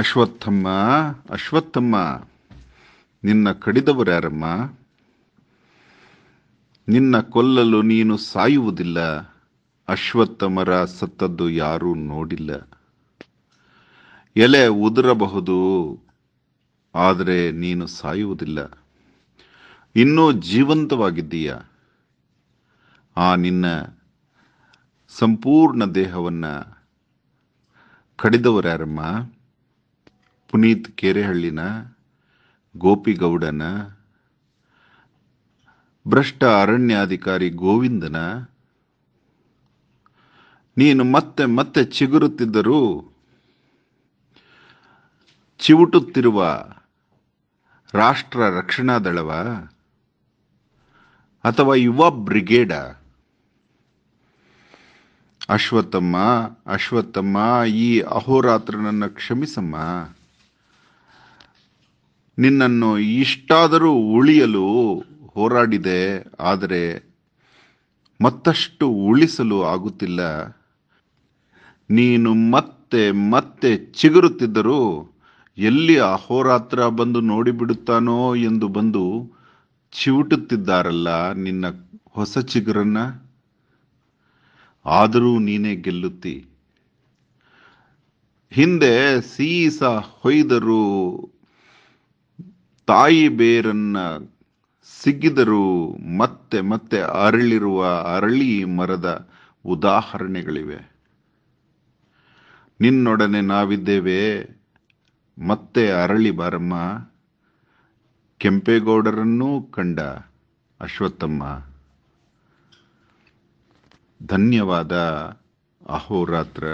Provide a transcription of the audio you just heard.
ಅಶ್ವತ್ಥಮ್ಮ ಅಶ್ವತ್ಥಮ್ಮ ನಿನ್ನ ಕಡಿದವರ್ಯಾರಮ್ಮ ನಿನ್ನ ಕೊಲ್ಲಲು ನೀನು ಸಾಯುವುದಿಲ್ಲ ಅಶ್ವತ್ಥಮರ ಸತ್ತದ್ದು ಯಾರೂ ನೋಡಿಲ್ಲ ಎಲೆ ಉದುರಬಹುದು ಆದರೆ ನೀನು ಸಾಯುವುದಿಲ್ಲ ಇನ್ನೂ ಜೀವಂತವಾಗಿದ್ದೀಯ ಆ ನಿನ್ನ ಸಂಪೂರ್ಣ ದೇಹವನ್ನು ಕಡಿದವರ್ಯಾರಮ್ಮ ಪುನೀತ್ ಕೆರೆಹಳ್ಳಿನ ಗೋಪಿಗೌಡನ ಭ್ರಷ್ಟ ಅರಣ್ಯಾಧಿಕಾರಿ ಗೋವಿಂದನ ನೀನು ಮತ್ತೆ ಮತ್ತೆ ಚಿಗುರುತ್ತಿದ್ದರೂ ಚಿವುಟುತ್ತಿರುವ ರಾಷ್ಟ್ರ ರಕ್ಷಣಾ ದಳವ ಅಥವಾ ಯುವ ಬ್ರಿಗೇಡ ಅಶ್ವತ್ಥಮ್ಮ ಅಶ್ವತ್ಥಮ್ಮ ಈ ಅಹೋರಾತ್ರನನ್ನು ಕ್ಷಮಿಸಮ್ಮ ನಿನ್ನನ್ನು ಇಷ್ಟಾದರೂ ಉಳಿಯಲು ಹೋರಾಡಿದೆ ಆದರೆ ಮತ್ತಷ್ಟು ಉಳಿಸಲು ಆಗುತ್ತಿಲ್ಲ ನೀನು ಮತ್ತೆ ಮತ್ತೆ ಚಿಗುರುತ್ತಿದ್ದರೂ ಎಲ್ಲಿ ಅಹೋರಾತ್ರ ಬಂದು ನೋಡಿಬಿಡುತ್ತಾನೋ ಎಂದು ಬಂದು ಚಿವುಟುತ್ತಿದ್ದಾರಲ್ಲ ನಿನ್ನ ಹೊಸ ಚಿಗುರನ್ನ ಆದರೂ ನೀನೇ ಗೆಲ್ಲುತ್ತಿ ಹಿಂದೆ ಸೀಸ ಹೊಯ್ದರು ತಾಯಿ ಬೇರನ್ನ ಸಿಗಿದರೂ ಮತ್ತೆ ಮತ್ತೆ ಅರಳಿರುವ ಅರಳಿ ಮರದ ಉದಾಹರಣೆಗಳಿವೆ ನಿನ್ನೊಡನೆ ನಾವಿದ್ದೇವೆ ಮತ್ತೆ ಅರಳಿ ಬಾರಮ್ಮ ಕೆಂಪೇಗೌಡರನ್ನೂ ಕಂಡ ಅಶ್ವತ್ಥಮ್ಮ ಧನ್ಯವಾದ ಅಹೋರಾತ್ರ